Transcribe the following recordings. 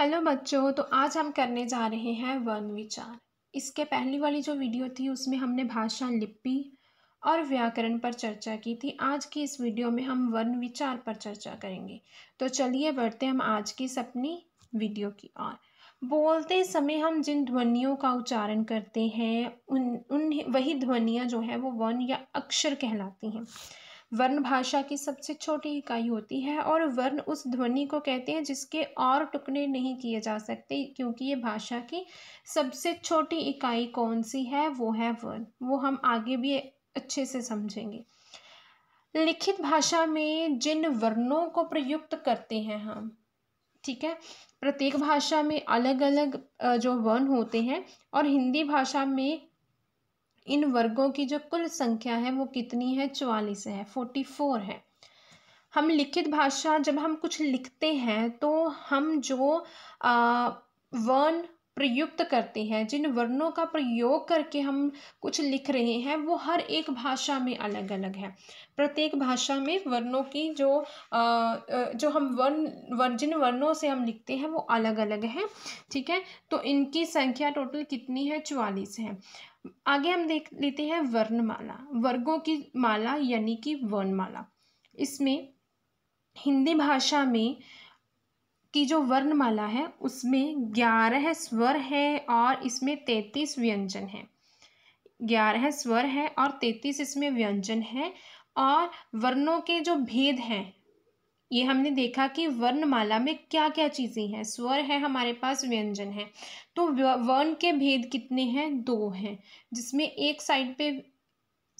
hello बच्चों तो आज हम करने जा रहे हैं वर्ण विचार इसके पहली वाली जो वीडियो थी उसमें हमने भाषा लिपि और व्याकरण पर चर्चा की थी आज की इस वीडियो में हम वर्ण विचार पर चर्चा करेंगे तो चलिए बढ़ते हम आज की इस अपनी वीडियो की ओर बोलते समय हम जिन ध्वनियों का उच्चारण करते हैं उन उन वही ध्वनियाँ जो है वो वर्ण या अक्षर कहलाती हैं वर्ण भाषा की सबसे छोटी इकाई होती है और वर्ण उस ध्वनि को कहते हैं जिसके और टुकड़े नहीं किए जा सकते क्योंकि ये भाषा की सबसे छोटी इकाई कौन सी है वो है वर्ण वो हम आगे भी अच्छे से समझेंगे लिखित भाषा में जिन वर्णों को प्रयुक्त करते हैं हम ठीक है प्रत्येक भाषा में अलग अलग जो वर्ण होते हैं और हिंदी भाषा में इन वर्गों की जो कुल संख्या है वो कितनी है चवालीस है फोर्टी फोर है हम लिखित भाषा जब हम कुछ लिखते हैं तो हम जो आ, वर्ण प्रयुक्त करते हैं जिन वर्णों का प्रयोग करके हम कुछ लिख रहे हैं वो हर एक भाषा में अलग अलग है प्रत्येक भाषा में वर्णों की जो जो हम वर्ण वर, जिन वर्णों से हम लिखते हैं वो अलग अलग है ठीक है तो इनकी संख्या टोटल कितनी है चवालीस है आगे हम देख लेते हैं वर्णमाला वर्गों की माला यानी कि वर्णमाला इसमें हिंदी भाषा में की जो वर्णमाला है उसमें ग्यारह स्वर है और इसमें तैंतीस व्यंजन है ग्यारह स्वर है और तैंतीस इसमें व्यंजन है और वर्णों के जो भेद हैं ये हमने देखा कि वर्णमाला में क्या क्या चीज़ें हैं स्वर है हमारे पास व्यंजन है तो वर्ण के भेद कितने हैं दो हैं जिसमें एक साइड पे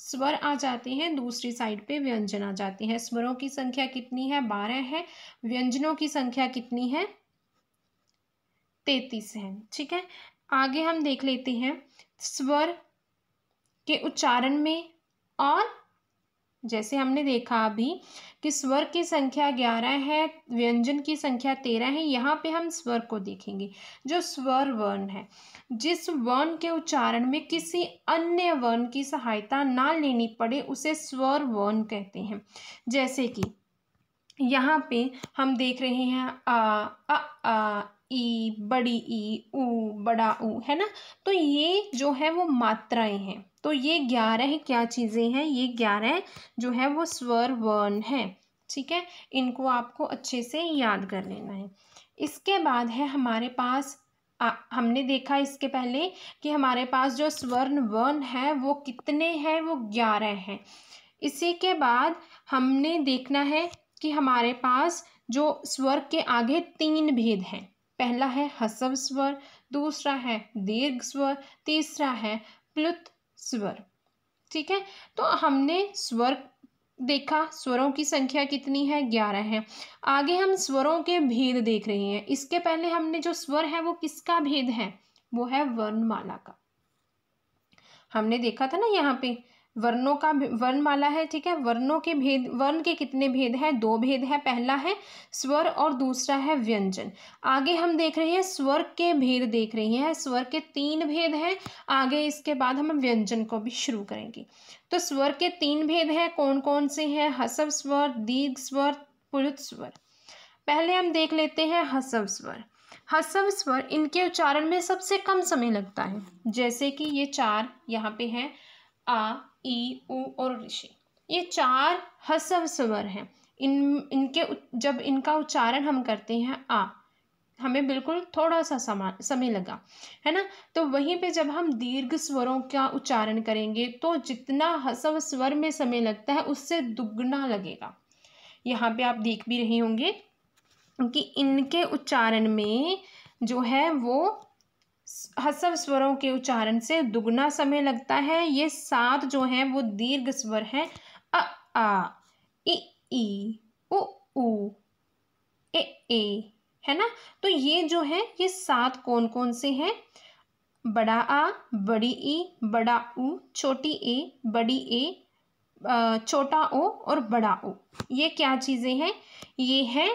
स्वर आ जाते हैं दूसरी साइड पे व्यंजन आ जाते हैं स्वरों की संख्या कितनी है बारह है व्यंजनों की संख्या कितनी है तैतीस है ठीक है आगे हम देख लेते हैं स्वर के उच्चारण में और जैसे हमने देखा अभी कि स्वर की संख्या ग्यारह है व्यंजन की संख्या तेरह है यहाँ पे हम स्वर को देखेंगे जो स्वर वर्ण है जिस वर्ण के उच्चारण में किसी अन्य वर्ण की सहायता ना लेनी पड़े उसे स्वर वर्ण कहते हैं जैसे कि यहाँ पे हम देख रहे हैं आ आ आ ई बड़ी ई उ बड़ा ऊ है ना तो ये जो है वो मात्राएं हैं तो ये ग्यारह क्या चीज़ें हैं ये ग्यारह जो है वो स्वर वर्ण है ठीक है इनको आपको अच्छे से याद कर लेना है इसके बाद है हमारे पास आ, हमने देखा इसके पहले कि हमारे पास जो स्वर्ण वर्ण है वो कितने हैं वो ग्यारह हैं इसी के बाद हमने देखना है कि हमारे पास जो स्वर के आगे तीन भेद हैं पहला है हसव स्वर दूसरा है दीर्घ स्वर तीसरा है प्लुत स्वर ठीक है तो हमने स्वर देखा स्वरों की संख्या कितनी है ग्यारह है आगे हम स्वरों के भेद देख रहे हैं इसके पहले हमने जो स्वर है वो किसका भेद है वो है वर्णमाला का हमने देखा था ना यहाँ पे वर्णों का वर्णमाला है ठीक है वर्णों के भेद वर्ण के कितने भेद हैं दो भेद है पहला है स्वर और दूसरा है व्यंजन आगे हम देख रहे हैं स्वर के भेद देख रहे हैं स्वर के तीन भेद हैं आगे इसके बाद हम व्यंजन को भी शुरू करेंगे तो स्वर के तीन भेद हैं कौन कौन से हैं हसव स्वर दीर्घ स्वर पुरुष स्वर पहले हम देख लेते हैं हसव स्वर हसव स्वर इनके उच्चारण में सबसे कम समय लगता है जैसे कि ये चार यहाँ पे हैं आ ई उ और ऋषि ये चार हसव स्वर हैं इन इनके जब इनका उच्चारण हम करते हैं आ हमें बिल्कुल थोड़ा सा समा समय लगा है ना तो वहीं पे जब हम दीर्घ स्वरों का उच्चारण करेंगे तो जितना हसव स्वर में समय लगता है उससे दुगना लगेगा यहाँ पे आप देख भी रहे होंगे कि इनके उच्चारण में जो है वो हसव स्वरों के उच्चारण से दुगना समय लगता है ये सात जो हैं वो दीर्घ स्वर हैं अ आ इ ई उ उ ए ए है ना तो ये जो है ये सात कौन कौन से हैं बड़ा आ बड़ी ई बड़ा ऊ छोटी ए बड़ी ए छोटा ओ और बड़ा ओ ये क्या चीज़ें हैं ये हैं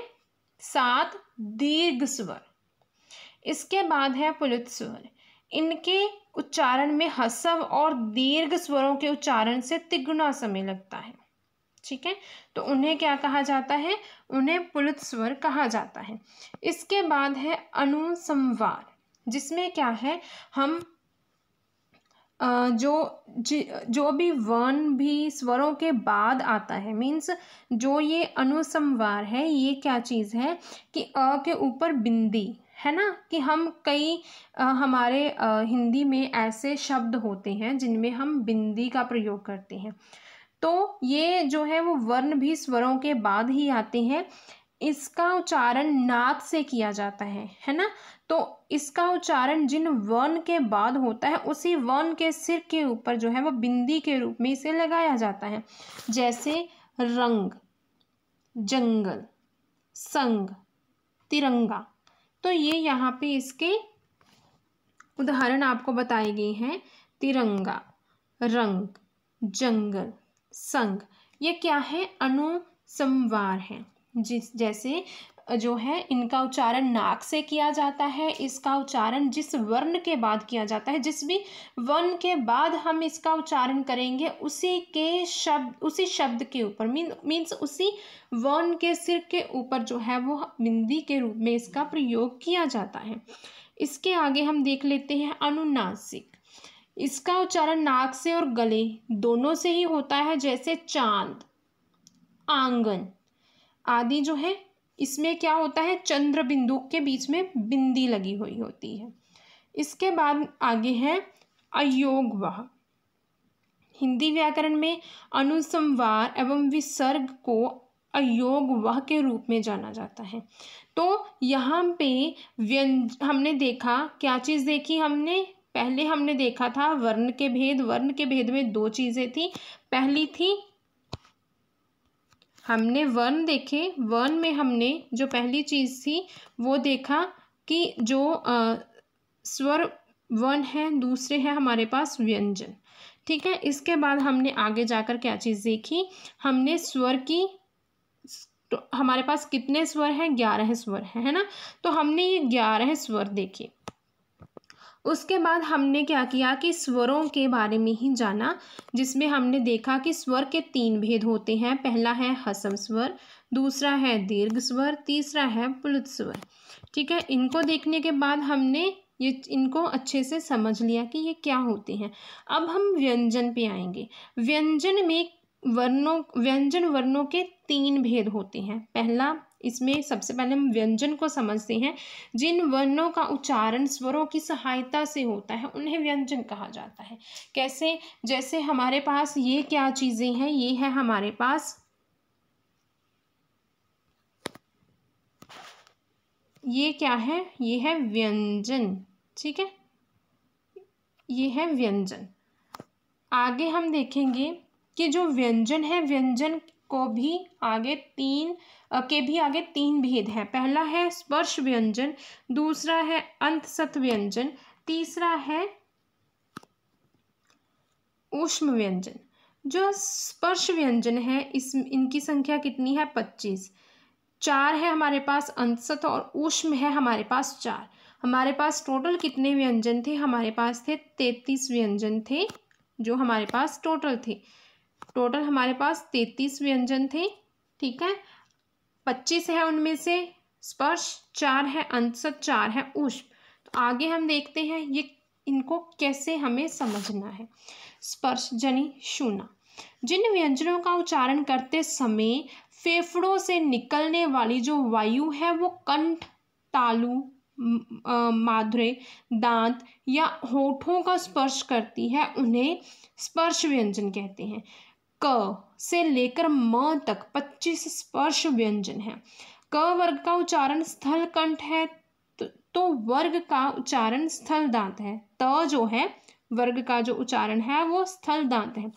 सात दीर्घ स्वर इसके बाद है पुलुत स्वर इनके उच्चारण में हसव और दीर्घ स्वरों के उच्चारण से तिगुना समय लगता है ठीक है तो उन्हें क्या कहा जाता है उन्हें पुलित स्वर कहा जाता है इसके बाद है अनुसंवार जिसमें क्या है हम जो जो भी वर्ण भी स्वरों के बाद आता है मीन्स जो ये अनुसंवार है ये क्या चीज़ है कि अ के ऊपर बिंदी है ना कि हम कई आ, हमारे आ, हिंदी में ऐसे शब्द होते हैं जिनमें हम बिंदी का प्रयोग करते हैं तो ये जो है वो वर्ण भी स्वरों के बाद ही आते हैं इसका उच्चारण नाक से किया जाता है है ना तो इसका उच्चारण जिन वर्ण के बाद होता है उसी वर्ण के सिर के ऊपर जो है वो बिंदी के रूप में इसे लगाया जाता है जैसे रंग जंगल संग तिरंगा तो ये यहाँ पे इसके उदाहरण आपको बताए गए हैं तिरंगा रंग जंगल संग ये क्या है अनुसंवार है जिस जैसे जो है इनका उच्चारण नाक से किया जाता है इसका उच्चारण जिस वर्ण के बाद किया जाता है जिस भी वर्ण के बाद हम इसका उच्चारण करेंगे उसी के शब्द उसी शब्द के ऊपर मीन मीन्स उसी वर्ण के सिर के ऊपर जो है वो बिंदी के रूप में इसका प्रयोग किया जाता है इसके आगे हम देख लेते हैं अनुनासिक इसका उच्चारण नाक से और गले दोनों से ही होता है जैसे चांद आंगन आदि जो है इसमें क्या होता है चंद्र बिंदु के बीच में बिंदी लगी हुई होती है इसके बाद आगे है अयोग वाह हिंदी व्याकरण में अनुसंवार एवं विसर्ग को अयोग वह के रूप में जाना जाता है तो यहाँ पे व्यंज हमने देखा क्या चीज़ देखी हमने पहले हमने देखा था वर्ण के भेद वर्ण के भेद में दो चीज़ें थी पहली थी हमने वर्ण देखे वर्ण में हमने जो पहली चीज़ थी वो देखा कि जो आ, स्वर वर्ण है दूसरे हैं हमारे पास व्यंजन ठीक है इसके बाद हमने आगे जाकर क्या चीज़ देखी हमने स्वर की तो हमारे पास कितने स्वर हैं ग्यारह स्वर हैं है ना तो हमने ये ग्यारह स्वर देखे उसके बाद हमने क्या किया कि स्वरों के बारे में ही जाना जिसमें हमने देखा कि स्वर के तीन भेद होते हैं पहला है हसम स्वर दूसरा है दीर्घ स्वर तीसरा है पुलुत स्वर ठीक है इनको देखने के बाद हमने ये इनको अच्छे से समझ लिया कि ये क्या होते हैं अब हम व्यंजन पे आएंगे व्यंजन में वर्णों व्यंजन वर्णों के तीन भेद होते हैं पहला इसमें सबसे पहले हम व्यंजन को समझते हैं जिन वर्णों का उच्चारण स्वरों की सहायता से होता है उन्हें व्यंजन कहा जाता है कैसे जैसे हमारे पास ये क्या चीज़ें हैं ये है हमारे पास ये क्या है ये है व्यंजन ठीक है ये है व्यंजन आगे हम देखेंगे कि जो व्यंजन है व्यंजन को भी आगे तीन के भी आगे तीन भेद हैं पहला है स्पर्श व्यंजन दूसरा है अंत सत व्यंजन तीसरा है ऊष्म व्यंजन जो स्पर्श व्यंजन है इस इनकी संख्या कितनी है पच्चीस चार है हमारे पास अंतसत और ऊष्म है हमारे पास चार हमारे पास टोटल कितने व्यंजन थे हमारे पास थे तैतीस व्यंजन थे जो हमारे पास टोटल थे टोटल हमारे पास तैतीस व्यंजन थे ठीक है पच्चीस है उनमें से स्पर्श चार है अंतसत चार है उष्प तो आगे हम देखते हैं ये इनको कैसे हमें समझना है स्पर्श जनी शूना जिन व्यंजनों का उच्चारण करते समय फेफड़ों से निकलने वाली जो वायु है वो कंठ तालु माधुरे दांत या होठों का स्पर्श करती है उन्हें स्पर्श व्यंजन कहते हैं क से लेकर म तक 25 स्पर्श व्यंजन है क वर्ग का उच्चारण स्थल कंठ है तो, तो वर्ग का उच्चारण स्थल दांत है त जो है वर्ग का जो उच्चारण है वो स्थल दांत है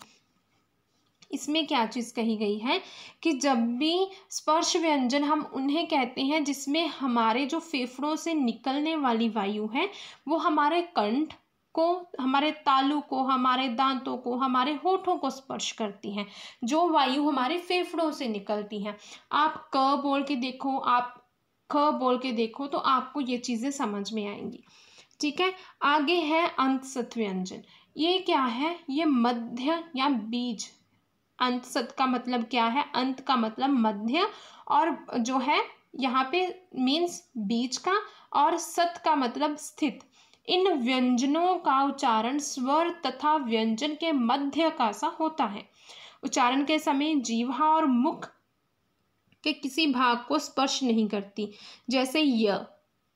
इसमें क्या चीज़ कही गई है कि जब भी स्पर्श व्यंजन हम उन्हें कहते हैं जिसमें हमारे जो फेफड़ों से निकलने वाली वायु है वो हमारे कंठ को हमारे तालू को हमारे दांतों को हमारे होठों को स्पर्श करती हैं जो वायु हमारे फेफड़ों से निकलती हैं आप क बोल के देखो आप ख बोल के देखो तो आपको ये चीज़ें समझ में आएंगी ठीक है आगे है अंत व्यंजन ये क्या है ये मध्य या बीज सत का मतलब क्या है अंत का मतलब मध्य और जो है यहाँ पे मीन्स बीज का और सत का मतलब स्थित इन व्यंजनों का उच्चारण स्वर तथा व्यंजन के मध्य का सा होता है उच्चारण के समय जीवा और मुख के किसी भाग को स्पर्श नहीं करती जैसे य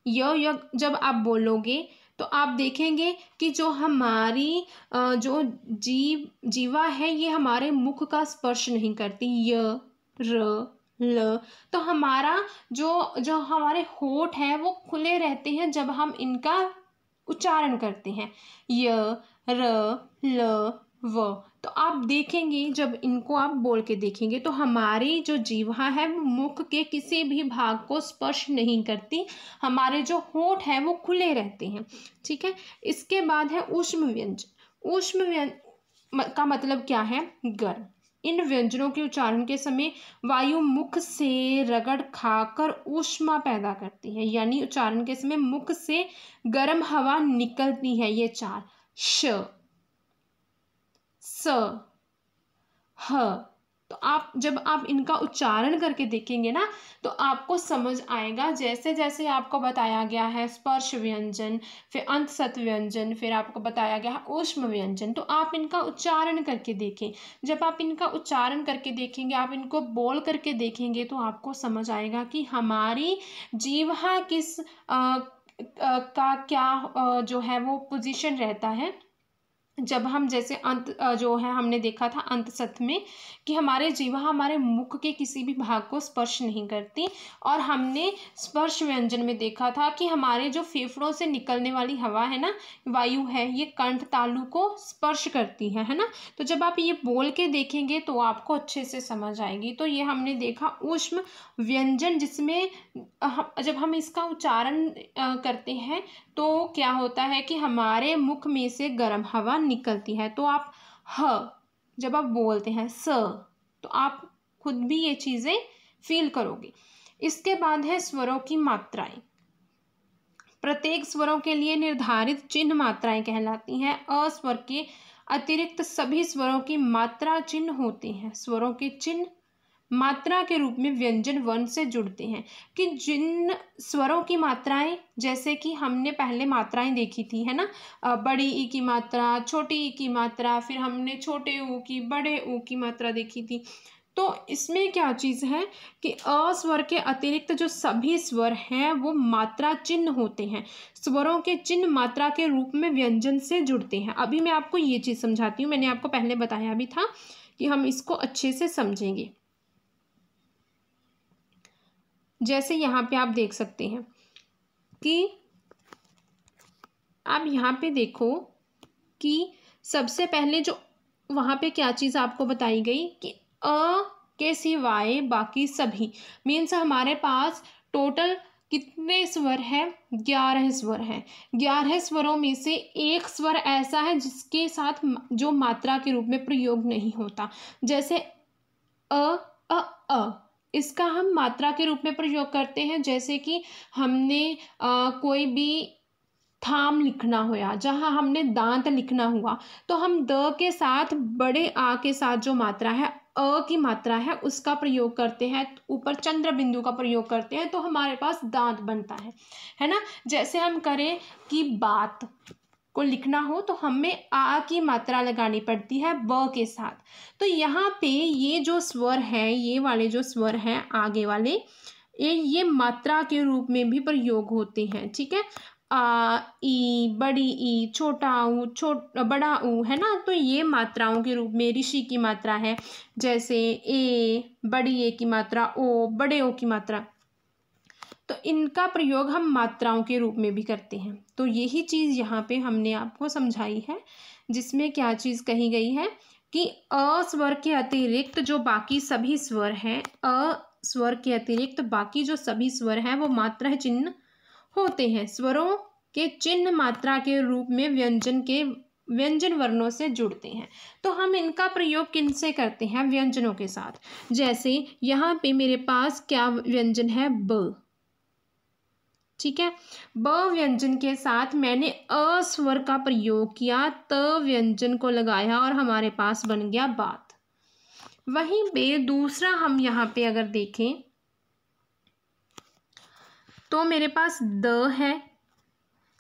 य जब आप बोलोगे तो आप देखेंगे कि जो हमारी जो जीव जीवा है ये हमारे मुख का स्पर्श नहीं करती य र ल तो हमारा जो जो हमारे होठ हैं वो खुले रहते हैं जब हम इनका उच्चारण करते हैं य र ल व तो आप देखेंगे जब इनको आप बोल के देखेंगे तो हमारी जो जीवा है वो मुख के किसी भी भाग को स्पर्श नहीं करती हमारे जो होठ है वो खुले रहते हैं ठीक है इसके बाद है ऊष्म व्यंजन ऊष्म व्यंजन का मतलब क्या है गर्म इन व्यंजनों के उच्चारण के समय वायु मुख से रगड़ खाकर ऊष्मा पैदा करती है यानी उच्चारण के समय मुख से गर्म हवा निकलती है ये चार श स ह तो आप जब आप इनका उच्चारण करके देखेंगे ना तो आपको समझ आएगा जैसे जैसे आपको बताया गया है स्पर्श व्यंजन फिर अंत सत व्यंजन फिर आपको बताया गया है उष्म व्यंजन तो आप इनका उच्चारण करके देखें जब आप इनका उच्चारण करके देखेंगे आप इनको बोल करके देखेंगे तो आपको समझ आएगा कि हमारी जीवा किस आ, आ, का क्या आ, जो है वो पोजिशन रहता है जब हम जैसे अंत जो है हमने देखा था अंत सत्य में कि हमारे जीवा हमारे मुख के किसी भी भाग को स्पर्श नहीं करती और हमने स्पर्श व्यंजन में देखा था कि हमारे जो फेफड़ों से निकलने वाली हवा है ना वायु है ये कंठ तालु को स्पर्श करती है है ना तो जब आप ये बोल के देखेंगे तो आपको अच्छे से समझ आएगी तो ये हमने देखा उष्म व्यंजन जिसमें जब हम इसका उच्चारण करते हैं तो क्या होता है कि हमारे मुख में से गर्म हवा निकलती है तो आप ह जब आप बोलते हैं स तो आप खुद भी ये चीज़ें फील करोगे इसके बाद है स्वरों की मात्राएं प्रत्येक स्वरों के लिए निर्धारित चिन्ह मात्राएं कहलाती हैं अस्वर के अतिरिक्त सभी स्वरों की मात्रा चिन्ह होते हैं स्वरों के चिन्ह मात्रा के रूप में व्यंजन वर्ण से जुड़ते हैं कि जिन स्वरों की मात्राएं जैसे कि हमने पहले मात्राएं देखी थी है ना बड़ी ई की मात्रा छोटी ई की मात्रा फिर हमने छोटे ऊ की बड़े ऊ की मात्रा देखी थी तो इसमें क्या चीज़ है कि अस्वर के अतिरिक्त जो सभी स्वर हैं वो मात्रा चिन्ह होते हैं स्वरों के चिन्ह मात्रा के रूप में व्यंजन से जुड़ते हैं अभी मैं आपको ये चीज़ समझाती हूँ मैंने आपको पहले बताया भी था कि हम इसको अच्छे से समझेंगे जैसे यहाँ पे आप देख सकते हैं कि आप यहाँ पे देखो कि सबसे पहले जो वहाँ पे क्या चीज़ आपको बताई गई कि अ के सिवाय बाकी सभी मीन्स हमारे पास टोटल कितने स्वर हैं ग्यारह स्वर हैं ग्यारह स्वरों में से एक स्वर ऐसा है जिसके साथ जो मात्रा के रूप में प्रयोग नहीं होता जैसे अ अ अ इसका हम मात्रा के रूप में प्रयोग करते हैं जैसे कि हमने आ, कोई भी थाम लिखना होया जहाँ हमने दांत लिखना हुआ तो हम द के साथ बड़े आ के साथ जो मात्रा है अ की मात्रा है उसका प्रयोग करते हैं ऊपर चंद्र बिंदु का प्रयोग करते हैं तो हमारे पास दांत बनता है है ना जैसे हम करें कि बात को लिखना हो तो हमें आ की मात्रा लगानी पड़ती है ब के साथ तो यहाँ पे ये जो स्वर हैं ये वाले जो स्वर हैं आगे वाले ये ये मात्रा के रूप में भी प्रयोग होते हैं ठीक है आ ई बड़ी ई छोटा ऊ छोट बड़ा ऊ है ना तो ये मात्राओं के रूप में ऋषि की मात्रा है जैसे ए बड़ी ए की मात्रा ओ बड़े ओ की मात्रा तो इनका प्रयोग हम मात्राओं के रूप में भी करते हैं तो यही चीज़ यहाँ पे हमने आपको समझाई है जिसमें क्या चीज़ कही गई है कि अस्वर के अतिरिक्त जो बाकी सभी स्वर हैं अस्वर के अतिरिक्त बाकी जो सभी स्वर हैं वो मात्रा चिन्ह होते हैं स्वरों के चिन्ह मात्रा के रूप में व्यंजन के व्यंजन वर्णों से जुड़ते हैं तो हम इनका प्रयोग किन से करते हैं व्यंजनों के साथ जैसे यहाँ पे मेरे पास क्या व्यंजन है ब ठीक है ब व्यंजन के साथ मैंने अस्वर का प्रयोग किया त व्यंजन को लगाया और हमारे पास बन गया बात वहीं पे दूसरा हम यहाँ पे अगर देखें तो मेरे पास द है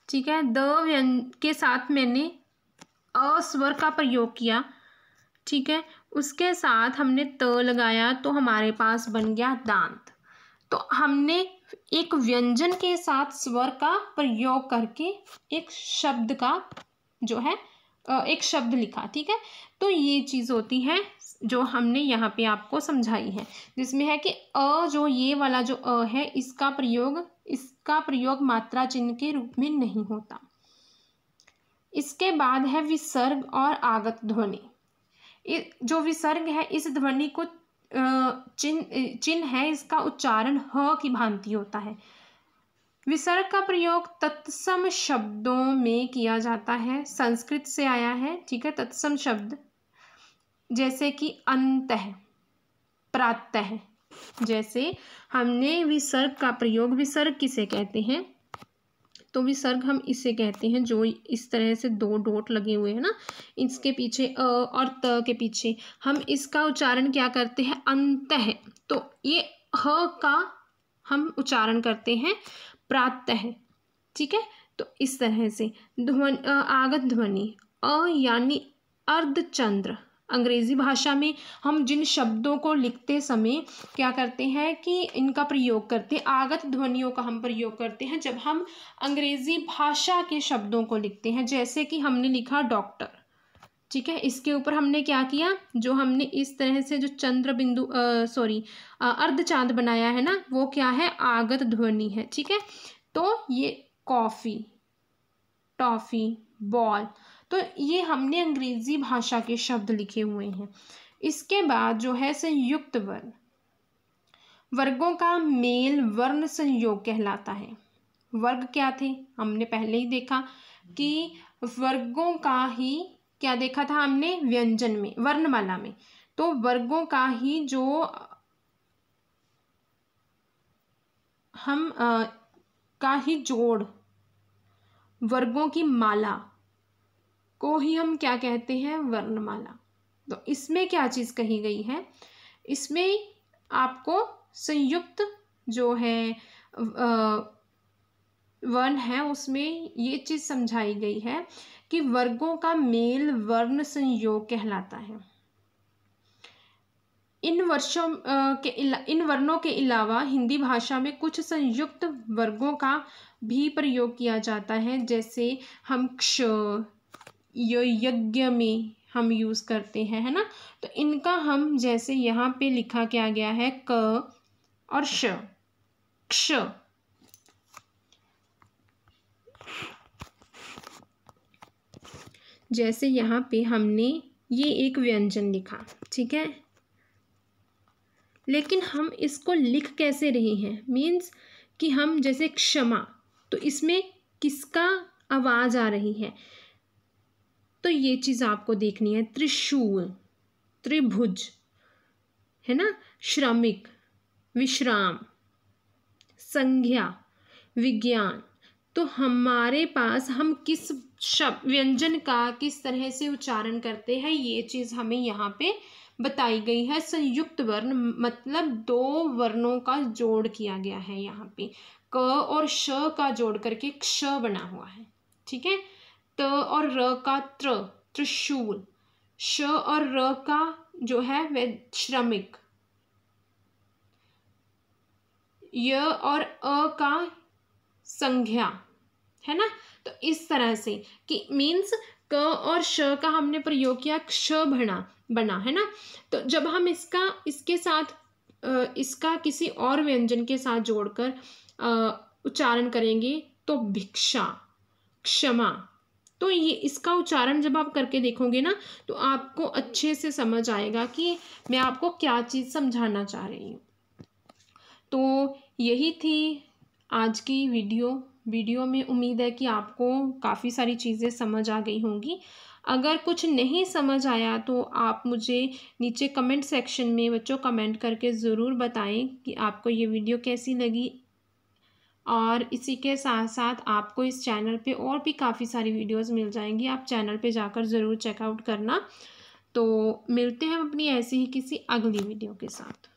ठीक है द व्यंज के साथ मैंने अस्वर का प्रयोग किया ठीक है उसके साथ हमने त लगाया तो हमारे पास बन गया दांत तो हमने एक व्यंजन के साथ स्वर का प्रयोग करके एक शब्द का जो है एक शब्द लिखा ठीक है तो ये चीज़ होती है जो हमने यहाँ पे आपको समझाई है जिसमें है कि अ जो ये वाला जो अ है इसका प्रयोग इसका प्रयोग मात्रा चिन्ह के रूप में नहीं होता इसके बाद है विसर्ग और आगत ध्वनि जो विसर्ग है इस ध्वनि को चिन्ह चिन्ह है इसका उच्चारण ह की भांति होता है विसर्ग का प्रयोग तत्सम शब्दों में किया जाता है संस्कृत से आया है ठीक है तत्सम शब्द जैसे कि अंत प्रातः जैसे हमने विसर्ग का प्रयोग विसर्ग किसे कहते हैं तो विसर्ग हम इसे कहते हैं जो इस तरह से दो डोट लगे हुए हैं ना इसके पीछे अ और त के पीछे हम इसका उच्चारण क्या करते हैं अंत है तो ये ह का हम उच्चारण करते हैं प्रातः है, ठीक है तो इस तरह से ध्वनि आगत ध्वनि अ यानी अर्धचंद्र अंग्रेज़ी भाषा में हम जिन शब्दों को लिखते समय क्या करते हैं कि इनका प्रयोग करते हैं आगत ध्वनियों का हम प्रयोग करते हैं जब हम अंग्रेज़ी भाषा के शब्दों को लिखते हैं जैसे कि हमने लिखा डॉक्टर ठीक है इसके ऊपर हमने क्या किया जो हमने इस तरह से जो चंद्र बिंदु सॉरी अर्धचांद बनाया है ना वो क्या है आगत ध्वनि है ठीक है तो ये कॉफ़ी टॉफ़ी बॉल तो ये हमने अंग्रेज़ी भाषा के शब्द लिखे हुए हैं इसके बाद जो है संयुक्त वर्ग वर्गों का मेल वर्ण संयोग कहलाता है वर्ग क्या थे हमने पहले ही देखा कि वर्गों का ही क्या देखा था हमने व्यंजन में वर्णमाला में तो वर्गों का ही जो हम आ, का ही जोड़ वर्गों की माला को ही हम क्या कहते हैं वर्णमाला तो इसमें क्या चीज़ कही गई है इसमें आपको संयुक्त जो है वर्ण है उसमें ये चीज़ समझाई गई है कि वर्गों का मेल वर्ण संयोग कहलाता है इन वर्षों के इन वर्णों के अलावा हिंदी भाषा में कुछ संयुक्त वर्गों का भी प्रयोग किया जाता है जैसे हम क्ष यज्ञ में हम यूज़ करते हैं है ना तो इनका हम जैसे यहाँ पे लिखा क्या गया है क और श क्ष जैसे यहाँ पे हमने ये एक व्यंजन लिखा ठीक है लेकिन हम इसको लिख कैसे रहे हैं मीन्स कि हम जैसे क्षमा तो इसमें किसका आवाज़ आ रही है तो ये चीज़ आपको देखनी है त्रिशूल त्रिभुज है ना श्रमिक विश्राम संज्ञा विज्ञान तो हमारे पास हम किस शब्द व्यंजन का किस तरह से उच्चारण करते हैं ये चीज़ हमें यहाँ पे बताई गई है संयुक्त वर्ण मतलब दो वर्णों का जोड़ किया गया है यहाँ पे क और श का जोड़ करके क्ष बना हुआ है ठीक है त और र का त्र त्रिशूल श और र का जो है वह श्रमिक य और अ का संज्ञा है ना तो इस तरह से कि मीन्स क और श का हमने प्रयोग किया क्ष बना बना है ना तो जब हम इसका इसके साथ इसका किसी और व्यंजन के साथ जोड़कर उच्चारण करेंगे तो भिक्षा क्षमा तो ये इसका उच्चारण जब आप करके देखोगे ना तो आपको अच्छे से समझ आएगा कि मैं आपको क्या चीज़ समझाना चाह रही हूँ तो यही थी आज की वीडियो वीडियो में उम्मीद है कि आपको काफ़ी सारी चीज़ें समझ आ गई होंगी अगर कुछ नहीं समझ आया तो आप मुझे नीचे कमेंट सेक्शन में बच्चों कमेंट करके ज़रूर बताएं कि आपको ये वीडियो कैसी लगी और इसी के साथ साथ आपको इस चैनल पे और भी काफ़ी सारी वीडियोस मिल जाएंगी आप चैनल पे जाकर ज़रूर चेकआउट करना तो मिलते हैं अपनी ऐसी ही किसी अगली वीडियो के साथ